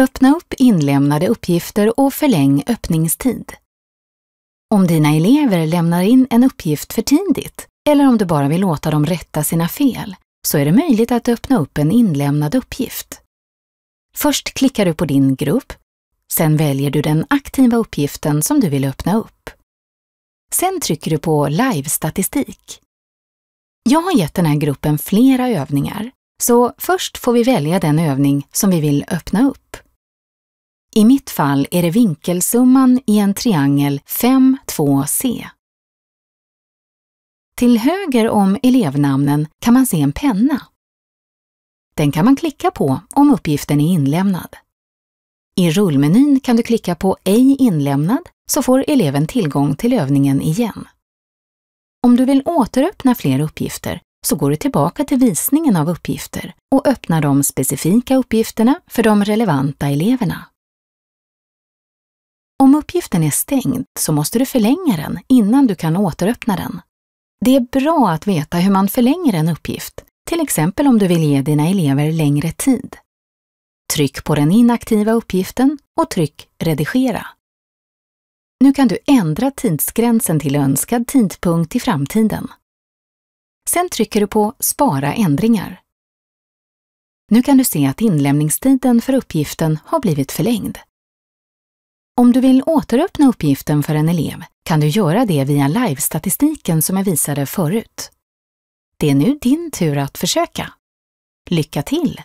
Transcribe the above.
Öppna upp inlämnade uppgifter och förläng öppningstid. Om dina elever lämnar in en uppgift för tidigt eller om du bara vill låta dem rätta sina fel så är det möjligt att öppna upp en inlämnad uppgift. Först klickar du på din grupp, sen väljer du den aktiva uppgiften som du vill öppna upp. Sen trycker du på Live-statistik. Jag har gett den här gruppen flera övningar, så först får vi välja den övning som vi vill öppna upp. I mitt fall är det vinkelsumman i en triangel 5,2C. Till höger om elevnamnen kan man se en penna. Den kan man klicka på om uppgiften är inlämnad. I rullmenyn kan du klicka på Ej inlämnad så får eleven tillgång till övningen igen. Om du vill återöppna fler uppgifter så går du tillbaka till visningen av uppgifter och öppnar de specifika uppgifterna för de relevanta eleverna. Om uppgiften är stängd så måste du förlänga den innan du kan återöppna den. Det är bra att veta hur man förlänger en uppgift, till exempel om du vill ge dina elever längre tid. Tryck på den inaktiva uppgiften och tryck Redigera. Nu kan du ändra tidsgränsen till önskad tidpunkt i framtiden. Sen trycker du på Spara ändringar. Nu kan du se att inlämningstiden för uppgiften har blivit förlängd. Om du vill återöppna uppgiften för en elev kan du göra det via live-statistiken som jag visade förut. Det är nu din tur att försöka. Lycka till!